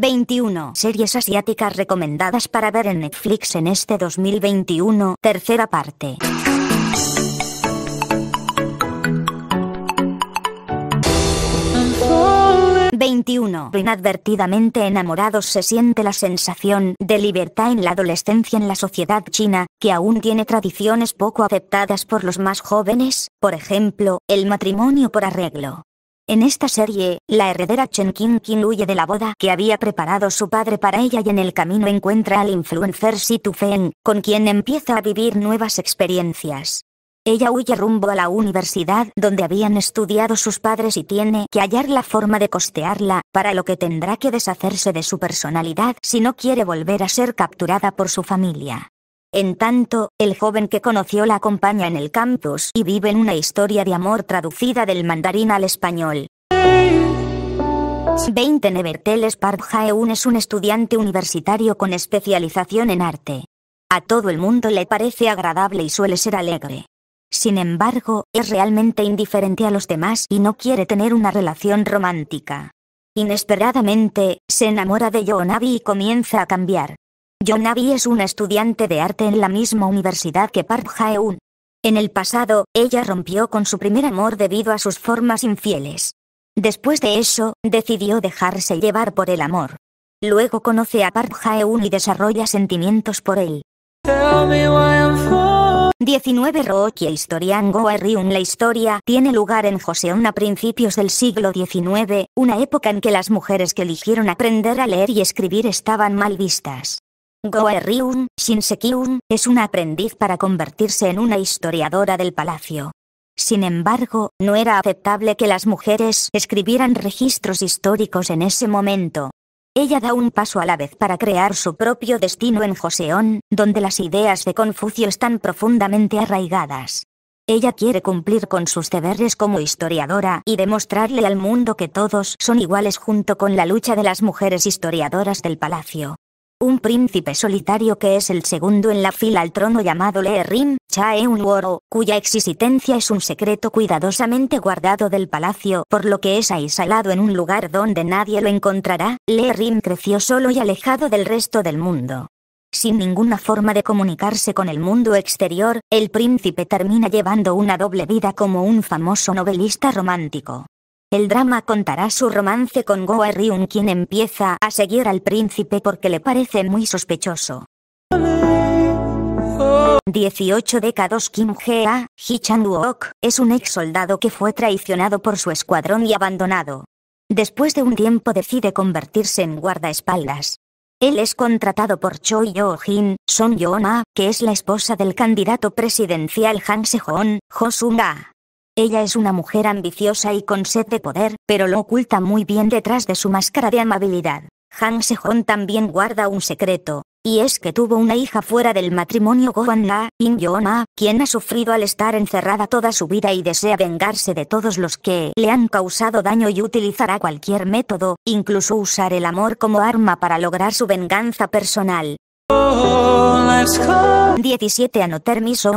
21. Series asiáticas recomendadas para ver en Netflix en este 2021. Tercera parte. 21. Inadvertidamente enamorados se siente la sensación de libertad en la adolescencia en la sociedad china, que aún tiene tradiciones poco aceptadas por los más jóvenes, por ejemplo, el matrimonio por arreglo. En esta serie, la heredera Chen Qingqing huye de la boda que había preparado su padre para ella y en el camino encuentra al influencer Situ Feng, con quien empieza a vivir nuevas experiencias. Ella huye rumbo a la universidad donde habían estudiado sus padres y tiene que hallar la forma de costearla, para lo que tendrá que deshacerse de su personalidad si no quiere volver a ser capturada por su familia. En tanto, el joven que conoció la acompaña en el campus y vive en una historia de amor traducida del mandarín al español. 20 Nevertel Sparb Jaeun es un estudiante universitario con especialización en arte. A todo el mundo le parece agradable y suele ser alegre. Sin embargo, es realmente indiferente a los demás y no quiere tener una relación romántica. Inesperadamente, se enamora de Yonabi y comienza a cambiar. Yonavi es una estudiante de arte en la misma universidad que Park hae un En el pasado, ella rompió con su primer amor debido a sus formas infieles. Después de eso, decidió dejarse llevar por el amor. Luego conoce a Park hae un y desarrolla sentimientos por él. 19 Rocky Historian Goa Ryun La historia tiene lugar en Joseon a principios del siglo XIX, una época en que las mujeres que eligieron aprender a leer y escribir estaban mal vistas. Sin Shinsekiun, es una aprendiz para convertirse en una historiadora del palacio. Sin embargo, no era aceptable que las mujeres escribieran registros históricos en ese momento. Ella da un paso a la vez para crear su propio destino en Joseon, donde las ideas de Confucio están profundamente arraigadas. Ella quiere cumplir con sus deberes como historiadora y demostrarle al mundo que todos son iguales junto con la lucha de las mujeres historiadoras del palacio un príncipe solitario que es el segundo en la fila al trono llamado chae un Woro, cuya existencia es un secreto cuidadosamente guardado del palacio, por lo que es aislado en un lugar donde nadie lo encontrará, Rim creció solo y alejado del resto del mundo. Sin ninguna forma de comunicarse con el mundo exterior, el príncipe termina llevando una doble vida como un famoso novelista romántico. El drama contará su romance con Goa Ryun quien empieza a seguir al príncipe porque le parece muy sospechoso. 18 décadas Kim Gea, Hee Chan Wook, es un ex soldado que fue traicionado por su escuadrón y abandonado. Después de un tiempo decide convertirse en guardaespaldas. Él es contratado por Choi Yo-jin, Son yo Ma, que es la esposa del candidato presidencial Han Se-hon, Ho sung ella es una mujer ambiciosa y con sed de poder, pero lo oculta muy bien detrás de su máscara de amabilidad. Han Sehon también guarda un secreto, y es que tuvo una hija fuera del matrimonio Gohan Na, In Yo Ma, quien ha sufrido al estar encerrada toda su vida y desea vengarse de todos los que le han causado daño y utilizará cualquier método, incluso usar el amor como arma para lograr su venganza personal. 17 Anotermis o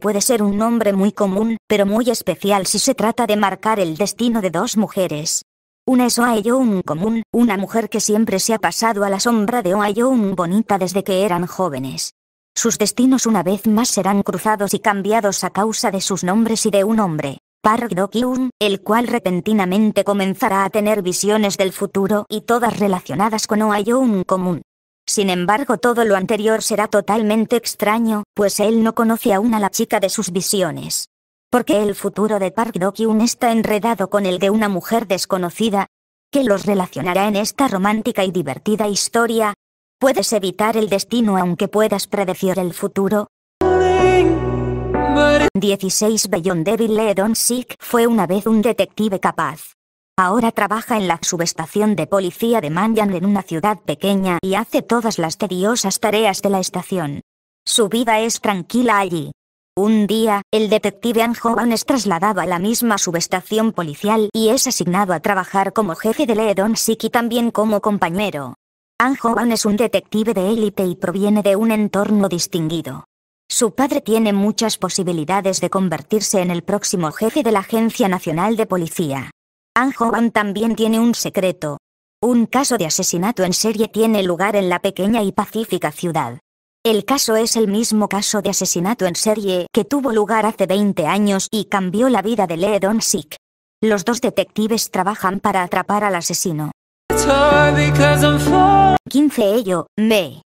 puede ser un nombre muy común, pero muy especial si se trata de marcar el destino de dos mujeres. Una es un común, una mujer que siempre se ha pasado a la sombra de un bonita desde que eran jóvenes. Sus destinos una vez más serán cruzados y cambiados a causa de sus nombres y de un hombre, Park do el cual repentinamente comenzará a tener visiones del futuro y todas relacionadas con Oayoung común. Sin embargo todo lo anterior será totalmente extraño, pues él no conoce aún a la chica de sus visiones. Porque el futuro de Park do está enredado con el de una mujer desconocida, que los relacionará en esta romántica y divertida historia. Puedes evitar el destino aunque puedas predecir el futuro. 16 Beyond Devil Leon Sick fue una vez un detective capaz Ahora trabaja en la subestación de policía de Manyan en una ciudad pequeña y hace todas las tediosas tareas de la estación. Su vida es tranquila allí. Un día, el detective Anjovan es trasladado a la misma subestación policial y es asignado a trabajar como jefe de Leedon y también como compañero. Anjovan es un detective de élite y proviene de un entorno distinguido. Su padre tiene muchas posibilidades de convertirse en el próximo jefe de la Agencia Nacional de Policía. Anjo también tiene un secreto. Un caso de asesinato en serie tiene lugar en la pequeña y pacífica ciudad. El caso es el mismo caso de asesinato en serie que tuvo lugar hace 20 años y cambió la vida de Lee Don Sik. Los dos detectives trabajan para atrapar al asesino. 15 ello, me.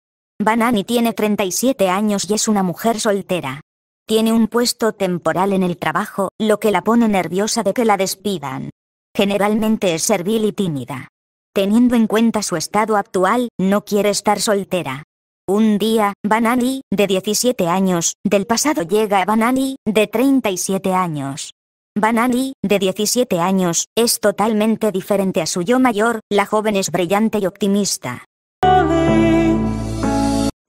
Banani tiene 37 años y es una mujer soltera. Tiene un puesto temporal en el trabajo, lo que la pone nerviosa de que la despidan. Generalmente es servil y tímida. Teniendo en cuenta su estado actual, no quiere estar soltera. Un día, Banani, de 17 años, del pasado llega a Banani, de 37 años. Banani, de 17 años, es totalmente diferente a su yo mayor, la joven es brillante y optimista.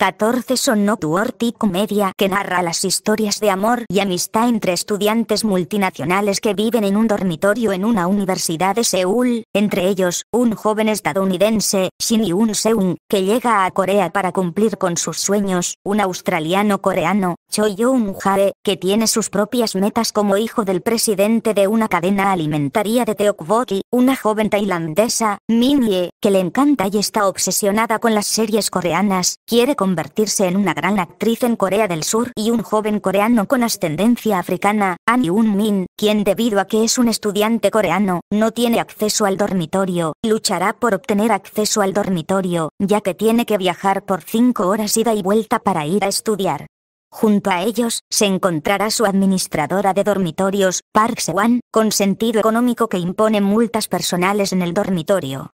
14 son No Comedia, Media que narra las historias de amor y amistad entre estudiantes multinacionales que viven en un dormitorio en una universidad de Seúl, entre ellos, un joven estadounidense, Shin Yoon Seung, que llega a Corea para cumplir con sus sueños, un australiano coreano, Choi Young hae que tiene sus propias metas como hijo del presidente de una cadena alimentaria de Teokboki, una joven tailandesa, Min Ye, que le encanta y está obsesionada con las series coreanas, quiere comer convertirse en una gran actriz en Corea del Sur y un joven coreano con ascendencia africana, An Yoon Min, quien debido a que es un estudiante coreano, no tiene acceso al dormitorio, luchará por obtener acceso al dormitorio, ya que tiene que viajar por 5 horas ida y vuelta para ir a estudiar. Junto a ellos, se encontrará su administradora de dormitorios, Park Sewan, con sentido económico que impone multas personales en el dormitorio.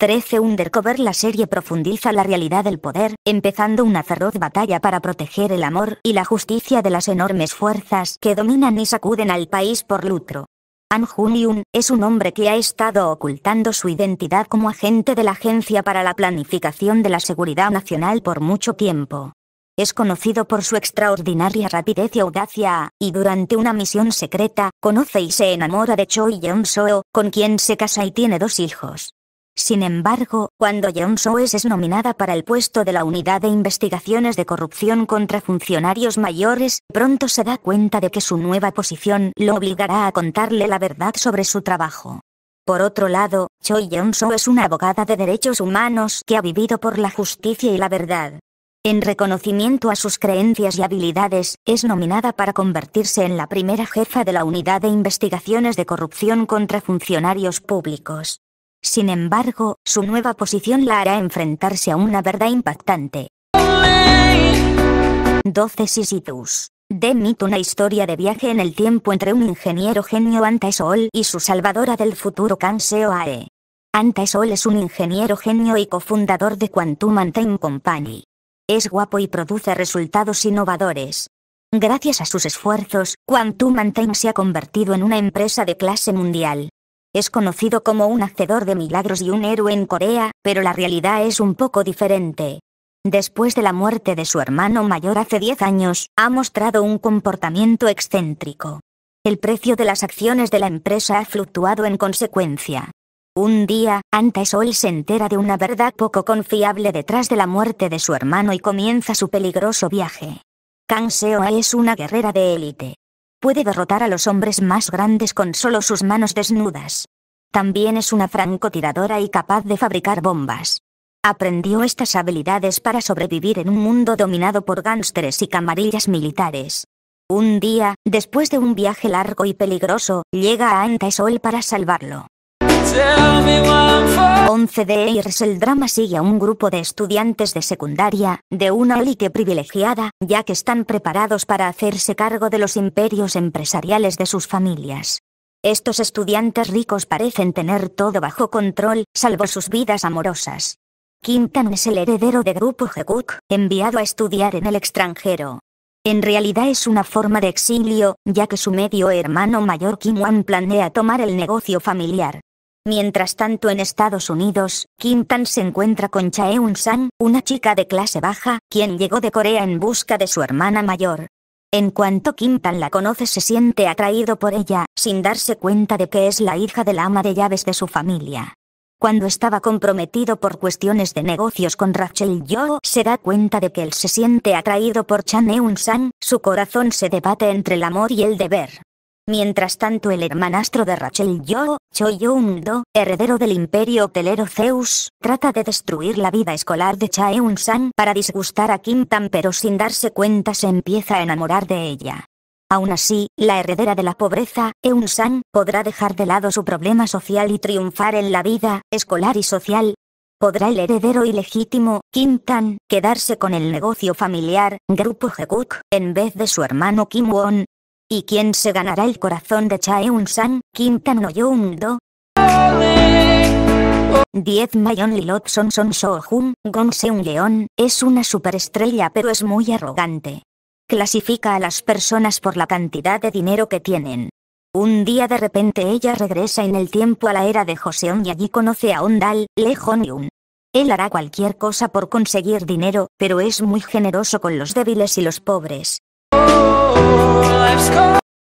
13 Undercover La serie profundiza la realidad del poder, empezando una feroz batalla para proteger el amor y la justicia de las enormes fuerzas que dominan y sacuden al país por lucro. An Yun es un hombre que ha estado ocultando su identidad como agente de la Agencia para la Planificación de la Seguridad Nacional por mucho tiempo. Es conocido por su extraordinaria rapidez y audacia, y durante una misión secreta, conoce y se enamora de Choi Yeon-soo, con quien se casa y tiene dos hijos. Sin embargo, cuando John Soes es nominada para el puesto de la Unidad de Investigaciones de Corrupción contra Funcionarios Mayores, pronto se da cuenta de que su nueva posición lo obligará a contarle la verdad sobre su trabajo. Por otro lado, Choi yeon so es una abogada de derechos humanos que ha vivido por la justicia y la verdad. En reconocimiento a sus creencias y habilidades, es nominada para convertirse en la primera jefa de la Unidad de Investigaciones de Corrupción contra Funcionarios Públicos. Sin embargo, su nueva posición la hará enfrentarse a una verdad impactante. 12 Sisitus. Demit una historia de viaje en el tiempo entre un ingeniero genio Anta y su salvadora del futuro Kanseo Ae. Anta es un ingeniero genio y cofundador de Quantum Mantain Company. Es guapo y produce resultados innovadores. Gracias a sus esfuerzos, Quantum maintain se ha convertido en una empresa de clase mundial. Es conocido como un hacedor de milagros y un héroe en Corea, pero la realidad es un poco diferente. Después de la muerte de su hermano mayor hace 10 años, ha mostrado un comportamiento excéntrico. El precio de las acciones de la empresa ha fluctuado en consecuencia. Un día, Anta Sol se entera de una verdad poco confiable detrás de la muerte de su hermano y comienza su peligroso viaje. Kang Seo es una guerrera de élite. Puede derrotar a los hombres más grandes con solo sus manos desnudas. También es una francotiradora y capaz de fabricar bombas. Aprendió estas habilidades para sobrevivir en un mundo dominado por gánsteres y camarillas militares. Un día, después de un viaje largo y peligroso, llega a Antaesol para salvarlo. 11 Ears. el drama sigue a un grupo de estudiantes de secundaria, de una élite privilegiada, ya que están preparados para hacerse cargo de los imperios empresariales de sus familias. Estos estudiantes ricos parecen tener todo bajo control, salvo sus vidas amorosas. Kim Tan es el heredero de Grupo Gekuk, enviado a estudiar en el extranjero. En realidad es una forma de exilio, ya que su medio hermano mayor Kim Wan planea tomar el negocio familiar. Mientras tanto en Estados Unidos, Kim Tan se encuentra con Chaeun Sang, una chica de clase baja, quien llegó de Corea en busca de su hermana mayor. En cuanto Kim Tan la conoce se siente atraído por ella, sin darse cuenta de que es la hija del ama de llaves de su familia. Cuando estaba comprometido por cuestiones de negocios con Rachel Yo, se da cuenta de que él se siente atraído por Chan Eun-san, su corazón se debate entre el amor y el deber. Mientras tanto el hermanastro de Rachel Yo, Choi do heredero del imperio hotelero Zeus, trata de destruir la vida escolar de Chaeun-san para disgustar a Kim Tan pero sin darse cuenta se empieza a enamorar de ella. Aún así, la heredera de la pobreza, Eun-san, podrá dejar de lado su problema social y triunfar en la vida, escolar y social. ¿Podrá el heredero ilegítimo, Kim Tan, quedarse con el negocio familiar, Grupo Hekuk, en vez de su hermano Kim Won, ¿Y quién se ganará el corazón de Chaeun-san, tan no Yoon-do? 10 Mayon Lilot Son Son show Gong Seung León, es una superestrella pero es muy arrogante. Clasifica a las personas por la cantidad de dinero que tienen. Un día de repente ella regresa en el tiempo a la era de Joseon y allí conoce a Ondal, Lee hon yun Él hará cualquier cosa por conseguir dinero, pero es muy generoso con los débiles y los pobres.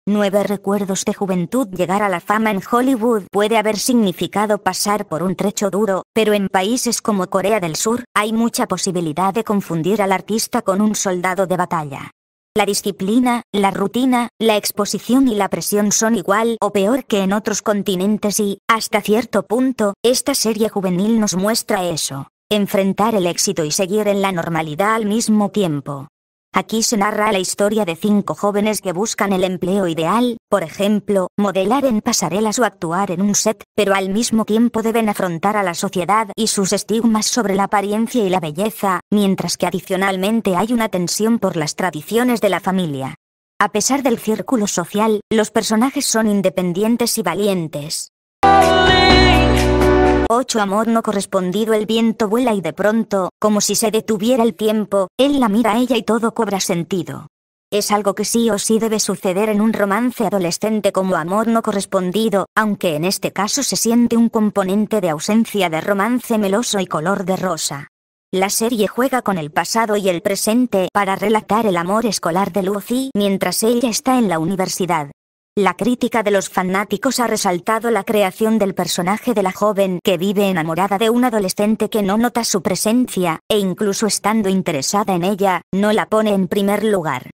Nueve recuerdos de juventud Llegar a la fama en Hollywood puede haber significado pasar por un trecho duro, pero en países como Corea del Sur, hay mucha posibilidad de confundir al artista con un soldado de batalla. La disciplina, la rutina, la exposición y la presión son igual o peor que en otros continentes y, hasta cierto punto, esta serie juvenil nos muestra eso. Enfrentar el éxito y seguir en la normalidad al mismo tiempo. Aquí se narra la historia de cinco jóvenes que buscan el empleo ideal, por ejemplo, modelar en pasarelas o actuar en un set, pero al mismo tiempo deben afrontar a la sociedad y sus estigmas sobre la apariencia y la belleza, mientras que adicionalmente hay una tensión por las tradiciones de la familia. A pesar del círculo social, los personajes son independientes y valientes. 8 amor no correspondido el viento vuela y de pronto, como si se detuviera el tiempo, él la mira a ella y todo cobra sentido. Es algo que sí o sí debe suceder en un romance adolescente como amor no correspondido, aunque en este caso se siente un componente de ausencia de romance meloso y color de rosa. La serie juega con el pasado y el presente para relatar el amor escolar de Lucy mientras ella está en la universidad. La crítica de los fanáticos ha resaltado la creación del personaje de la joven que vive enamorada de un adolescente que no nota su presencia, e incluso estando interesada en ella, no la pone en primer lugar.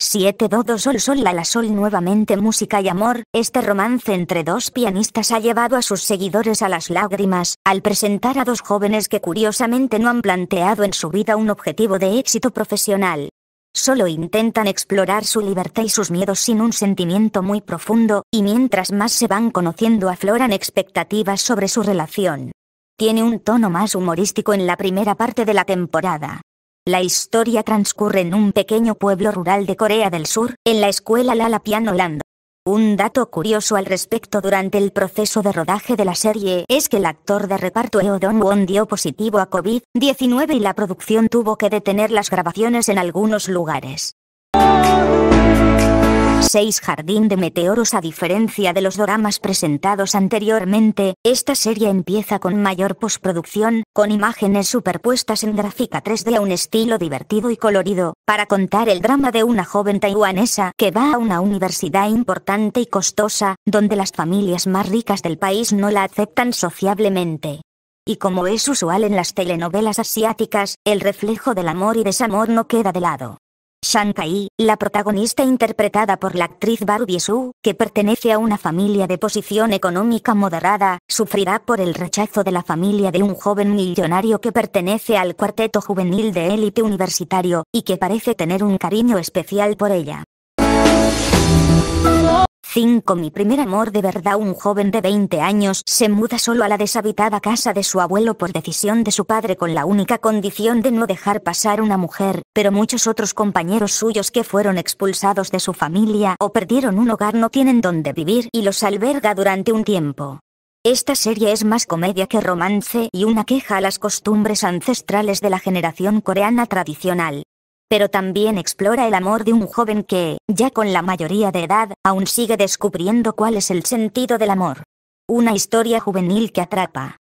7 Dodo Sol Sol La La Sol Nuevamente música y amor, este romance entre dos pianistas ha llevado a sus seguidores a las lágrimas, al presentar a dos jóvenes que curiosamente no han planteado en su vida un objetivo de éxito profesional, solo intentan explorar su libertad y sus miedos sin un sentimiento muy profundo, y mientras más se van conociendo afloran expectativas sobre su relación. Tiene un tono más humorístico en la primera parte de la temporada. La historia transcurre en un pequeño pueblo rural de Corea del Sur, en la escuela Lala Land. Un dato curioso al respecto durante el proceso de rodaje de la serie es que el actor de reparto Eodon Won dio positivo a COVID-19 y la producción tuvo que detener las grabaciones en algunos lugares. 6 Jardín de Meteoros A diferencia de los dramas presentados anteriormente, esta serie empieza con mayor postproducción, con imágenes superpuestas en gráfica 3D a un estilo divertido y colorido, para contar el drama de una joven taiwanesa que va a una universidad importante y costosa, donde las familias más ricas del país no la aceptan sociablemente. Y como es usual en las telenovelas asiáticas, el reflejo del amor y desamor no queda de lado. Shankai, la protagonista interpretada por la actriz Barbie Su, que pertenece a una familia de posición económica moderada, sufrirá por el rechazo de la familia de un joven millonario que pertenece al cuarteto juvenil de élite universitario, y que parece tener un cariño especial por ella. 5. Mi primer amor de verdad un joven de 20 años se muda solo a la deshabitada casa de su abuelo por decisión de su padre con la única condición de no dejar pasar una mujer, pero muchos otros compañeros suyos que fueron expulsados de su familia o perdieron un hogar no tienen donde vivir y los alberga durante un tiempo. Esta serie es más comedia que romance y una queja a las costumbres ancestrales de la generación coreana tradicional pero también explora el amor de un joven que, ya con la mayoría de edad, aún sigue descubriendo cuál es el sentido del amor. Una historia juvenil que atrapa.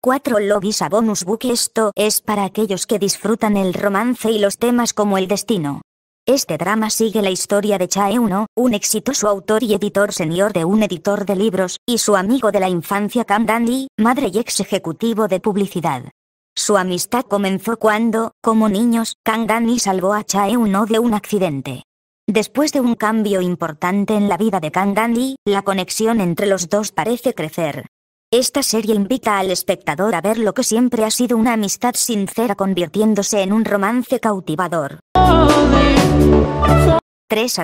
4. lobbies a bonus book Esto es para aquellos que disfrutan el romance y los temas como el destino. Este drama sigue la historia de Chae Uno, un exitoso autor y editor senior de un editor de libros, y su amigo de la infancia Kam Dandy, madre y ex ejecutivo de publicidad. Su amistad comenzó cuando, como niños, Kangani salvó a Chae-uno de un accidente. Después de un cambio importante en la vida de Kangani, la conexión entre los dos parece crecer. Esta serie invita al espectador a ver lo que siempre ha sido una amistad sincera convirtiéndose en un romance cautivador. 3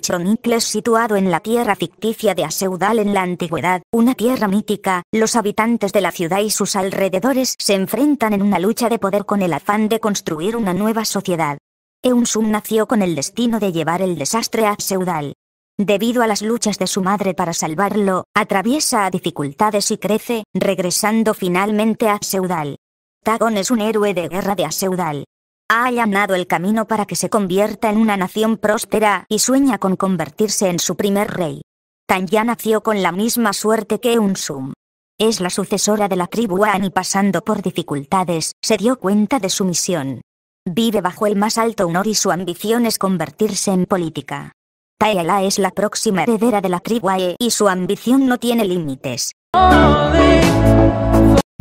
Chronicles situado en la tierra ficticia de Aseudal en la antigüedad, una tierra mítica, los habitantes de la ciudad y sus alrededores se enfrentan en una lucha de poder con el afán de construir una nueva sociedad. Eunsum nació con el destino de llevar el desastre a Aseudal. Debido a las luchas de su madre para salvarlo, atraviesa dificultades y crece, regresando finalmente a Aseudal. Tagon es un héroe de guerra de Aseudal ha allanado el camino para que se convierta en una nación próspera y sueña con convertirse en su primer rey. Tanya nació con la misma suerte que Unsum. Es la sucesora de la tribu An y pasando por dificultades, se dio cuenta de su misión. Vive bajo el más alto honor y su ambición es convertirse en política. Taela es la próxima heredera de la tribu Ae y su ambición no tiene límites.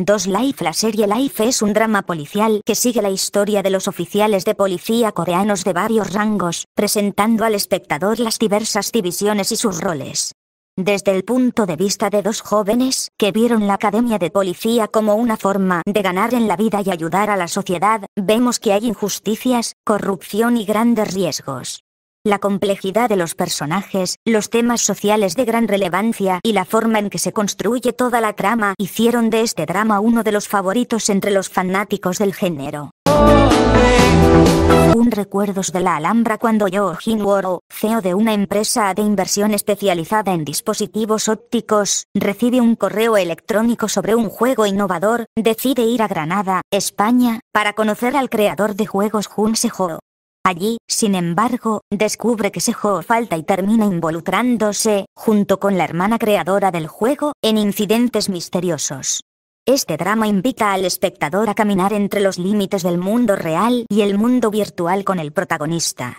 2 Life La serie Life es un drama policial que sigue la historia de los oficiales de policía coreanos de varios rangos, presentando al espectador las diversas divisiones y sus roles. Desde el punto de vista de dos jóvenes que vieron la academia de policía como una forma de ganar en la vida y ayudar a la sociedad, vemos que hay injusticias, corrupción y grandes riesgos. La complejidad de los personajes, los temas sociales de gran relevancia y la forma en que se construye toda la trama hicieron de este drama uno de los favoritos entre los fanáticos del género. Un recuerdos de la Alhambra cuando Joe Woro, CEO de una empresa de inversión especializada en dispositivos ópticos, recibe un correo electrónico sobre un juego innovador, decide ir a Granada, España, para conocer al creador de juegos Junse Allí, sin embargo, descubre que Seho falta y termina involucrándose, junto con la hermana creadora del juego, en incidentes misteriosos. Este drama invita al espectador a caminar entre los límites del mundo real y el mundo virtual con el protagonista.